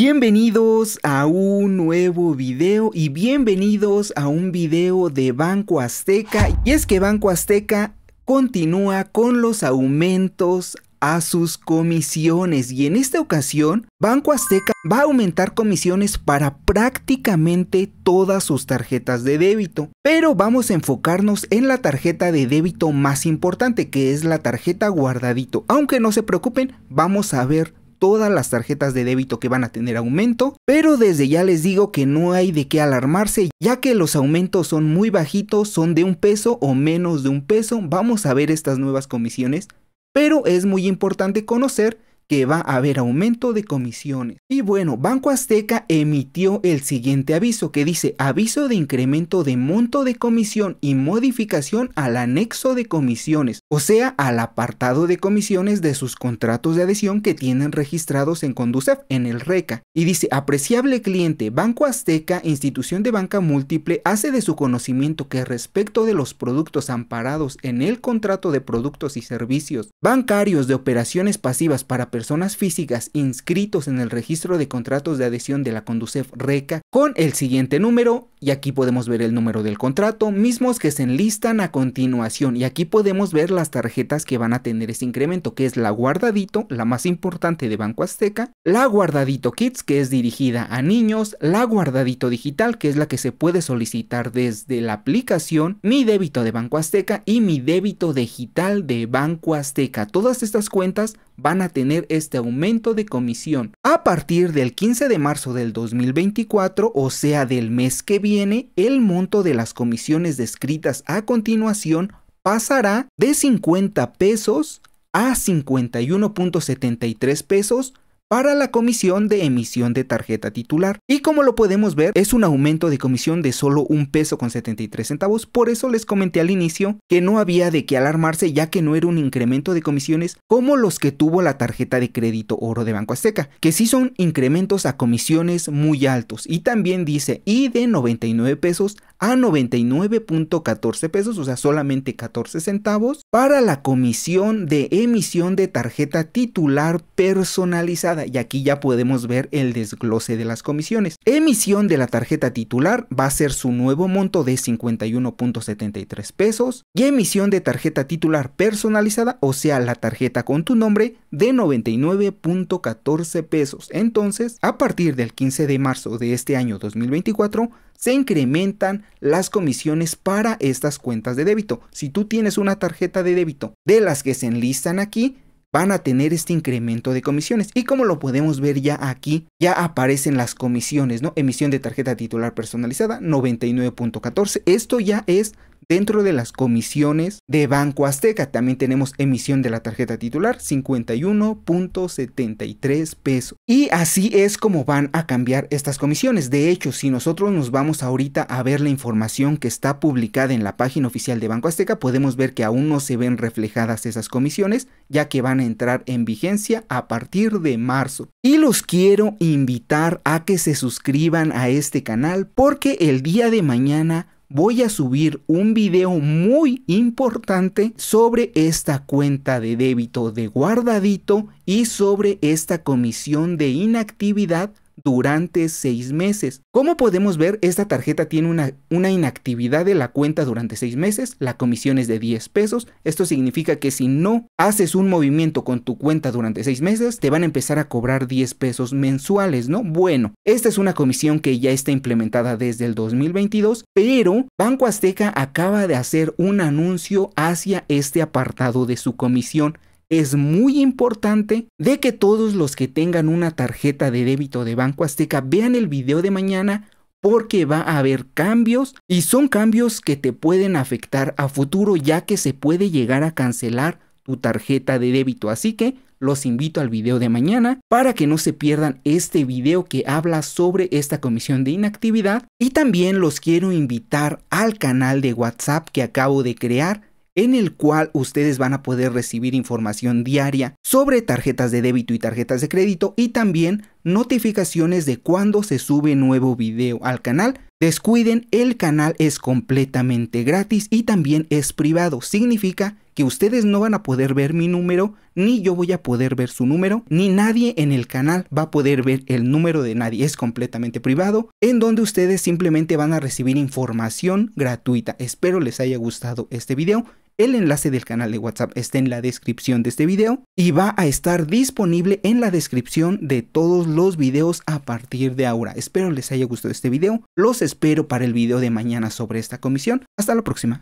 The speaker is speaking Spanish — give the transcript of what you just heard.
Bienvenidos a un nuevo video y bienvenidos a un video de Banco Azteca. Y es que Banco Azteca continúa con los aumentos a sus comisiones y en esta ocasión Banco Azteca va a aumentar comisiones para prácticamente todas sus tarjetas de débito, pero vamos a enfocarnos en la tarjeta de débito más importante que es la tarjeta guardadito, aunque no se preocupen, vamos a ver todas las tarjetas de débito que van a tener aumento, pero desde ya les digo que no hay de qué alarmarse, ya que los aumentos son muy bajitos, son de un peso o menos de un peso, vamos a ver estas nuevas comisiones, pero es muy importante conocer que va a haber aumento de comisiones. Y bueno, Banco Azteca emitió el siguiente aviso que dice aviso de incremento de monto de comisión y modificación al anexo de comisiones o sea, al apartado de comisiones de sus contratos de adhesión que tienen registrados en Conducef, en el RECA. Y dice, apreciable cliente, Banco Azteca, institución de banca múltiple, hace de su conocimiento que respecto de los productos amparados en el contrato de productos y servicios bancarios de operaciones pasivas para personas físicas inscritos en el registro de contratos de adhesión de la Conducef RECA, con el siguiente número, y aquí podemos ver el número del contrato, mismos que se enlistan a continuación, y aquí podemos ver la las tarjetas que van a tener ese incremento, que es la Guardadito, la más importante de Banco Azteca, la Guardadito Kids, que es dirigida a niños, la Guardadito Digital, que es la que se puede solicitar desde la aplicación, mi débito de Banco Azteca y mi débito digital de Banco Azteca. Todas estas cuentas van a tener este aumento de comisión. A partir del 15 de marzo del 2024, o sea del mes que viene, el monto de las comisiones descritas a continuación pasará de 50 pesos a 51.73 pesos para la comisión de emisión de tarjeta titular. Y como lo podemos ver, es un aumento de comisión de solo un peso con 73 centavos, por eso les comenté al inicio que no había de qué alarmarse ya que no era un incremento de comisiones como los que tuvo la tarjeta de crédito oro de Banco Azteca, que sí son incrementos a comisiones muy altos y también dice y de 99 pesos a 99.14 pesos, o sea, solamente 14 centavos para la comisión de emisión de tarjeta titular personalizada y aquí ya podemos ver el desglose de las comisiones. Emisión de la tarjeta titular va a ser su nuevo monto de 51.73 pesos y emisión de tarjeta titular personalizada, o sea, la tarjeta con tu nombre de 99.14 pesos. Entonces, a partir del 15 de marzo de este año 2024, se incrementan las comisiones para estas cuentas de débito. Si tú tienes una tarjeta de débito de las que se enlistan aquí, van a tener este incremento de comisiones. Y como lo podemos ver ya aquí, ya aparecen las comisiones, ¿no? Emisión de tarjeta titular personalizada 99.14. Esto ya es dentro de las comisiones de Banco Azteca. También tenemos emisión de la tarjeta titular 51.73 pesos. Y así es como van a cambiar estas comisiones. De hecho, si nosotros nos vamos ahorita a ver la información que está publicada en la página oficial de Banco Azteca, podemos ver que aún no se ven reflejadas esas comisiones, ya que van a entrar en vigencia a partir de marzo. Y los quiero invitar a que se suscriban a este canal porque el día de mañana voy a subir un video muy importante sobre esta cuenta de débito de guardadito y sobre esta comisión de inactividad durante seis meses. Como podemos ver, esta tarjeta tiene una, una inactividad de la cuenta durante seis meses, la comisión es de 10 pesos, esto significa que si no haces un movimiento con tu cuenta durante seis meses, te van a empezar a cobrar 10 pesos mensuales, ¿no? Bueno, esta es una comisión que ya está implementada desde el 2022, pero Banco Azteca acaba de hacer un anuncio hacia este apartado de su comisión es muy importante de que todos los que tengan una tarjeta de débito de Banco Azteca vean el video de mañana porque va a haber cambios y son cambios que te pueden afectar a futuro ya que se puede llegar a cancelar tu tarjeta de débito. Así que los invito al video de mañana para que no se pierdan este video que habla sobre esta comisión de inactividad y también los quiero invitar al canal de WhatsApp que acabo de crear en el cual ustedes van a poder recibir información diaria sobre tarjetas de débito y tarjetas de crédito y también notificaciones de cuando se sube nuevo video al canal. Descuiden, el canal es completamente gratis y también es privado. Significa que ustedes no van a poder ver mi número, ni yo voy a poder ver su número, ni nadie en el canal va a poder ver el número de nadie. Es completamente privado, en donde ustedes simplemente van a recibir información gratuita. Espero les haya gustado este video. El enlace del canal de WhatsApp está en la descripción de este video y va a estar disponible en la descripción de todos los videos a partir de ahora. Espero les haya gustado este video, los espero para el video de mañana sobre esta comisión. Hasta la próxima.